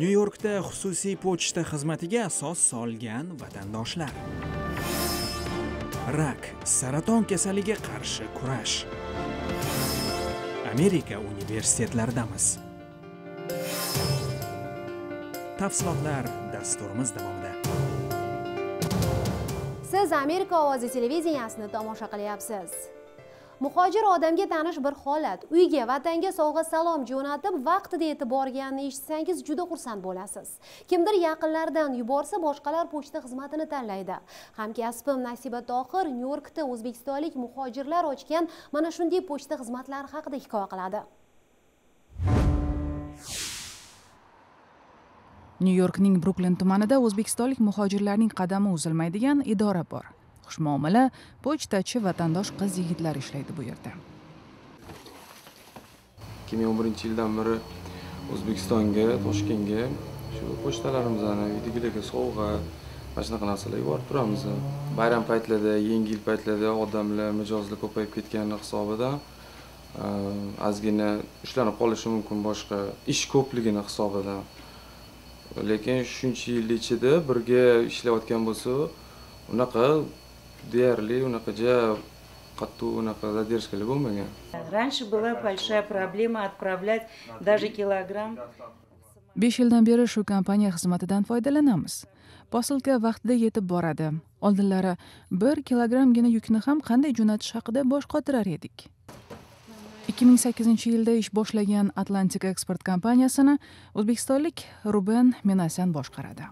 nyu yorkda xususiy pochta xizmatiga asos solgan vatandoshlar rak saraton kasaliga qarshi kurash amerika universitetlaridamiz tafsilotlar dasturimiz davomida siz amerika ovozi televideniyasini tomosha qilyapsiz muhojir odamga tanish bir holat uyga vatanga sovg'a salom jo'natib vaqtida yetib borganini eshitsangiz juda xursand bo'lasiz kimdir yaqinlaridan yuborsa boshqalar pochta xizmatini tanlaydi hamkasbim nasiba tohir nyu yorkda o'zbekistonlik muhojirlar ochgan mana shunday pochta xizmatlari haqida hikoya qiladi nyu yorkning bruklin tumanida o'zbekistonlik muhojirlarning qadami uzilmaydigan idora bor xushmuomala pochtachi vatandosh qiz yigitlar ishlaydi bu yerda ikki ming o'n birinchi yildan beri o'zbekistonga toshkentga shu pochtalarimizni uydagilarga sovg'a mana shunaqa narsalar yuborib turamiz bayram paytlarida yangi yil paytlarida odamlar mijozlar ko'payib ketgani hisobidan ozgina e, ushlanib qolishi mumkin boshqa ish ko'pligini hisobidan lekin shuncha yil ichida birga ishlayotgan bo'lsa unaqa deyarli unaqaja qattiq unaqa задержкаlar bo'lmagan раньше была большая проблема отправлять даже килограмм besh yildan beri shu kompaniya xizmatidan foydalanamiz posilka vaqtida yetib boradi oldinlari bir kilogrammgina yukni ham qanday jo'natish haqida bosh qotirar edik 2008 yilda ish boshlagan atlantik eksport kompaniyasini o'zbekistonlik ruben minasyan boshqaradi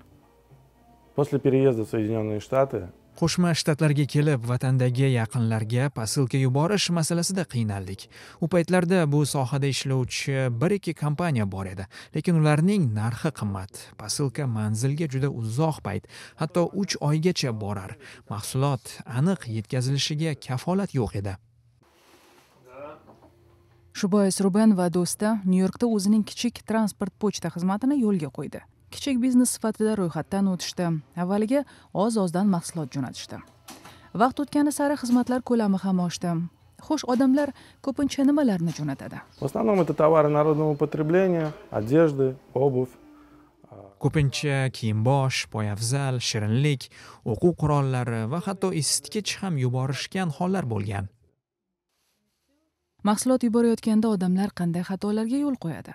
После переезда в Соединенные Штаты qo'shma shtatlarga kelib vatandagi yaqinlarga posilka yuborish masalasida qiynaldik u paytlarda bu sohada ishlovchi bir ikki kompaniya bor edi lekin ularning narxi qimmat posilka manzilga juda uzoq payt hatto uch oygacha borar mahsulot aniq yetkazilishiga kafolat yo'q edi shu bois ruben va do'sti nyu yorkda o'zining kichik transport pochta xizmatini yo'lga qo'ydi kichik biznes sifatida ro'yxatdan o'tishdi avvaliga oz ozdan mahsulot jo'natishdi vaqt o'tgani sari xizmatlar ko'lami ham oshdi xo'sh odamlar ko'pincha nimalarni jo'natadi в основном это товары народного потребления одежды обувь ko'pincha kiyim bosh poyafzal shirinlik o'quv qurollari va hatto isitgich ham yuborishgan hollar bo'lgan mahsulot yuborayotganda odamlar qanday xatolarga yo'l qo'yadi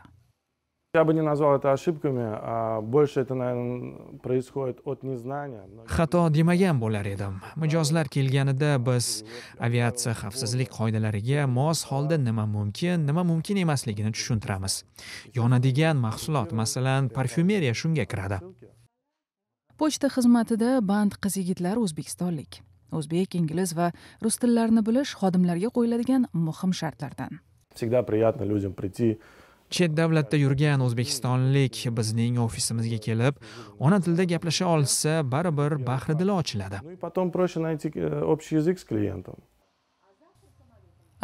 Я бы не назвал это ошибками, а больше это, наверное, происходит от незнания. Хато демаген болар едим. Мужазлар келгенида біз авиация хавсызлик хайдаларыге мас халда нема мумкин, нема мумкин емаслигіні түшінтірамыз. Яна деген мақсулат, масалан, парфюмерия шунге кірада. Почта хызматыда банд қызигитлар өзбекистолик. Өзбек, инглиз ва рустыларны біліш хадымларге қойладыген мұхым шартлардан. Всегда приятно людям прийти, chet davlatda yurgan o'zbekistonlik bizning ofisimizga kelib ona tilda gaplasha olsa baribir bahri dili ochiladi потом проще найти э, общий язык с клиентом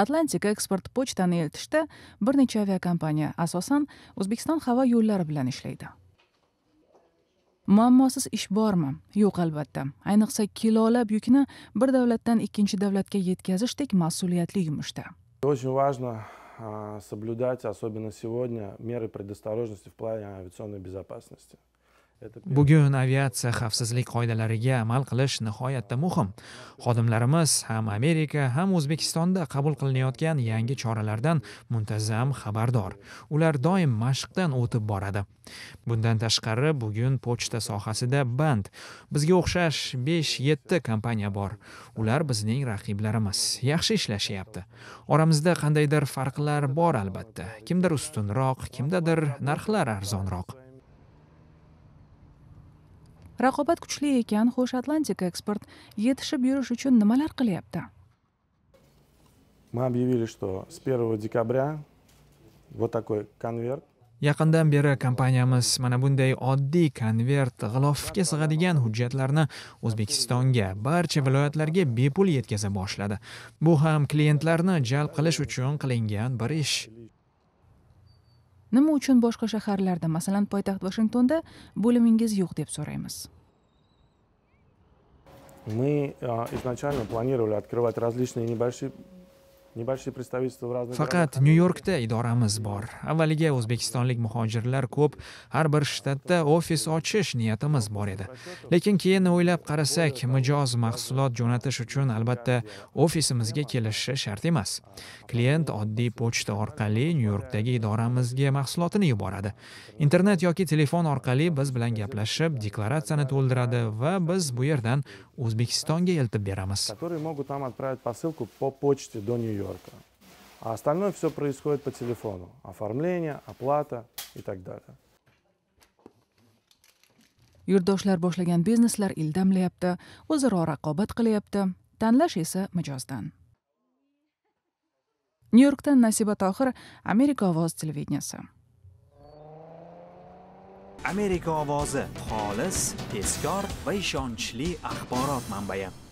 atlantika eksport pochtani eltishda bir necha aviakompaniya asosan o'zbekiston havo yo'llari bilan ishlaydi muammosiz ish bormi yo'q albatta ayniqsa kilolab yukni bir davlatdan ikkinchi davlatga yetkazishdek mas'uliyatli yumushda очень важно А, соблюдать, особенно сегодня, меры предосторожности в плане авиационной безопасности. Bugun aviatsiya xavfsizlik qoidalariga amal qilish nihoyatda muhim. Xodimlarimiz ham Amerika, ham O'zbekistonda qabul qilinayotgan yangi choralardan muntazam xabardor. Ular doim mashqdan o'tib boradi. Bundan tashqari, bugun pochta sohasida band. Bizga o'xshash 5-7 kompaniya bor. Ular bizning raqiblarimiz. Yaxshi ishlashyapti. Oramizda qandaydir farqlar bor albatta. Kimdir ustunroq, kimdadir narxlar arzonroq. raqobat kuchli ekan xo'sh atlantik eksport yetishib yurish uchun nimalar qilyapti мы объявили что с первого декабря вот такой конверт yaqindan beri kompaniyamiz mana bunday oddiy konvert g'ilofga sig'adigan hujjatlarni o'zbekistonga barcha viloyatlarga bepul yetkaza boshladi bu ham klientlarni jalb qilish uchun qilingan bir ish nima uchun boshqa shaharlarda masalan poytaxt vashingtonda bo'limingiz yo'q deb so'raymiz мы изначально планировали открывать различные небольшие faqat nyu yorkda idoramiz bor avvaliga o'zbekistonlik muhojirlar ko'p har bir shtatda ofis ochish niyatimiz bor edi lekin keyin o'ylab qarasak mijoz mahsulot jo'natish uchun albatta ofisimizga kelishi shart emas klient oddiy pochta orqali nyu yorkdagi idoramizga mahsulotini yuboradi internet yoki telefon orqali biz bilan gaplashib deklaratsiyani to'ldiradi va biz bu yerdan o'zbekistonga eltib beramiz которые могут нам отправить посылку по почте до нью Нью-Йорка. А остальное все происходит по телефону. Оформление, оплата и так далее. Yurtdoshlar boshlagan bizneslar ildamlayapti, o'zaro raqobat qilyapti, tanlash esa mijozdan. Nyu-Yorkdan Nasiba Tohir, Amerika ovoz televideniyasi. Amerika ovozi xolis, tezkor va ishonchli axborot manbai.